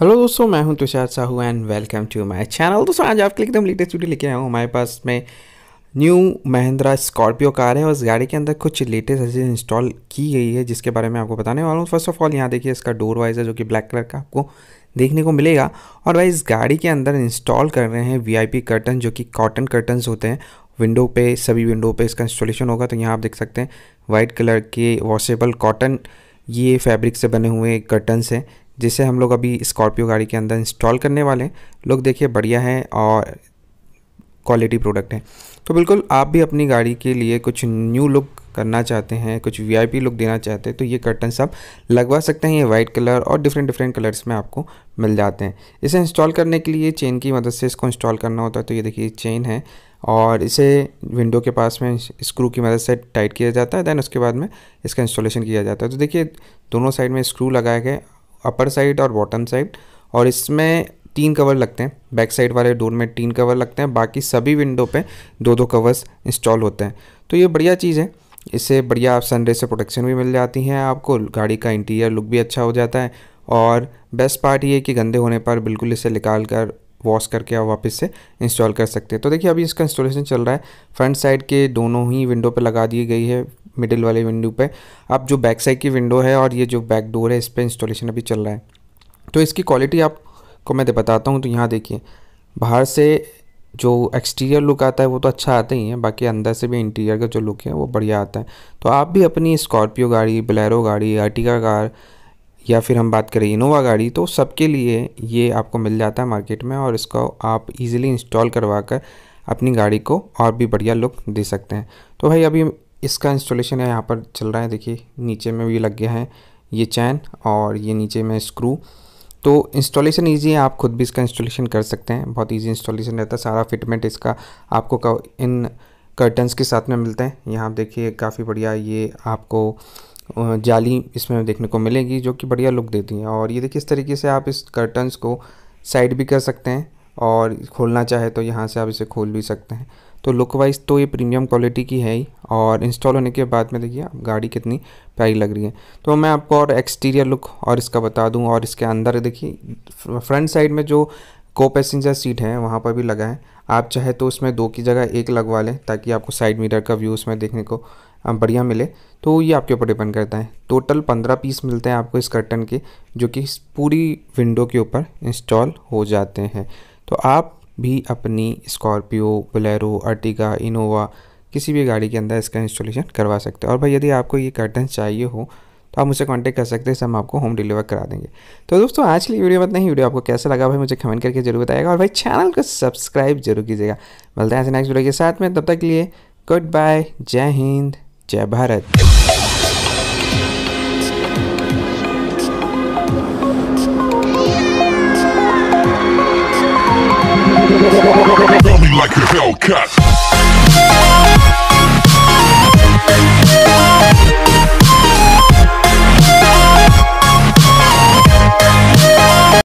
Hello दोस्तों मैं हूं Tushar Sahu and welcome to my channel दोस्तों आज आपके लिए एकदम लेटेस्ट वीडियो लेके आया हूं हमारे पास में न्यू महिंद्रा स्कॉर्पियो कार है और इस गाड़ी के अंदर कुछ लेटेस्ट चीज़ें इंस्टॉल की गई है जिसके बारे में आपको बताने वाला हूँ फर्स्ट ऑफ ऑल यहाँ देखिए इसका डोर वाइज है जो कि ब्लैक कलर का आपको देखने को मिलेगा और वह इस गाड़ी के अंदर इंस्टॉल कर रहे हैं वी कर्टन जो कि कॉटन कर्टन होते हैं विंडो पे सभी विंडो पे इसका इंस्टॉलेशन होगा तो यहाँ आप देख सकते हैं वाइट कलर के वॉशेबल कॉटन ये फैब्रिक से बने हुए कर्टन्स हैं जिसे हम लोग अभी स्कॉर्पियो गाड़ी के अंदर इंस्टॉल करने वाले हैं लोग देखिए बढ़िया है और क्वालिटी प्रोडक्ट है तो बिल्कुल आप भी अपनी गाड़ी के लिए कुछ न्यू लुक करना चाहते हैं कुछ वीआईपी लुक देना चाहते हैं तो ये कर्टन्स आप लगवा सकते हैं ये वाइट कलर और डिफरेंट डिफरेंट कलर्स में आपको मिल जाते हैं इसे इंस्टॉल करने के लिए चेन की मदद से इसको इंस्टॉल करना होता है तो ये देखिए चेन है और इसे विंडो के पास में स्क्रू की मदद से टाइट किया जाता है दैन उसके बाद में इसका इंस्टॉलेशन किया जाता है तो देखिए दोनों साइड में स्क्रू लगाए गए अपर साइड और बॉटम साइड और इसमें तीन कवर लगते हैं बैक साइड वाले डोर में तीन कवर लगते हैं बाकी सभी विंडो पे दो दो कवर्स इंस्टॉल होते हैं तो ये बढ़िया चीज़ है इससे बढ़िया आप सनडे से प्रोटेक्शन भी मिल जाती है आपको गाड़ी का इंटीरियर लुक भी अच्छा हो जाता है और बेस्ट पार्ट ये कि गंदे होने पर बिल्कुल इसे निकाल कर वॉश करके आप वापस से इंस्टॉल कर सकते हैं तो देखिए अभी इसका इंस्टॉलेशन चल रहा है फ्रंट साइड के दोनों ही विंडो पर लगा दी गई है मिडिल वाले विंडो पे आप जो बैक साइड की विंडो है और ये जो बैक डोर है इस पर इंस्टॉलेशन अभी चल रहा है तो इसकी क्वालिटी आपको मैं बताता हूँ तो यहाँ देखिए बाहर से जो एक्सटीरियर लुक आता है वो तो अच्छा आता ही है बाकी अंदर से भी इंटीरियर का जो लुक है वो बढ़िया आता है तो आप भी अपनी स्कॉर्पियो गाड़ी बलैरो गाड़ी अर्टिका कार या फिर हम बात करें इनोवा गाड़ी तो सबके लिए ये आपको मिल जाता है मार्केट में और इसको आप इजीली इंस्टॉल करवा कर अपनी गाड़ी को और भी बढ़िया लुक दे सकते हैं तो भाई अभी इसका इंस्टॉलेशन है यहाँ पर चल रहा है देखिए नीचे में भी लग गया है ये चैन और ये नीचे में स्क्रू तो इंस्टॉलेशन ईजी है आप खुद भी इसका इंस्टॉलेशन कर सकते हैं बहुत ईजी इंस्टॉलेशन रहता है सारा फिटमेंट इसका आपको इन कर्टन्स के साथ में मिलते हैं यहाँ देखिए काफ़ी बढ़िया ये आपको जाली इसमें देखने को मिलेगी जो कि बढ़िया लुक देती है और ये देखिए इस तरीके से आप इस कर्टन्स को साइड भी कर सकते हैं और खोलना चाहे तो यहाँ से आप इसे खोल भी सकते हैं तो लुक वाइज तो ये प्रीमियम क्वालिटी की है ही और इंस्टॉल होने के बाद में देखिए गाड़ी कितनी प्यारी लग रही है तो मैं आपको और एक्सटीरियर लुक और इसका बता दूं और इसके अंदर देखिए फ्रंट साइड में जो को पैसेंजर सीट है वहाँ पर भी लगा है आप चाहे तो उसमें दो की जगह एक लगवा लें ताकि आपको साइड मिरर का व्यू उसमें देखने को बढ़िया मिले तो ये आपके ऊपर डिपेंड करता है टोटल पंद्रह पीस मिलते हैं आपको इस कर्टन के जो कि पूरी विंडो के ऊपर इंस्टॉल हो जाते हैं तो आप भी अपनी स्कॉर्पियो बलैरो अर्टिगा इनोवा किसी भी गाड़ी के अंदर इसका इंस्टॉलेशन करवा सकते हो और भाई यदि आपको ये कर्टन चाहिए हो तो आप मुझसे कांटेक्ट कर सकते हैं हम आपको होम डिलीवर करा देंगे तो दोस्तों आज की वीडियो मतलब वीडियो आपको कैसा लगा भाई मुझे कमेंट करके जरूर बताएगा और भाई चैनल को सब्सक्राइब जरूर कीजिएगा मिलते हैं नेक्स्ट वीडियो के साथ में तब तक के लिए गुड बाय जय हिंद जय भारत like a Hellcat.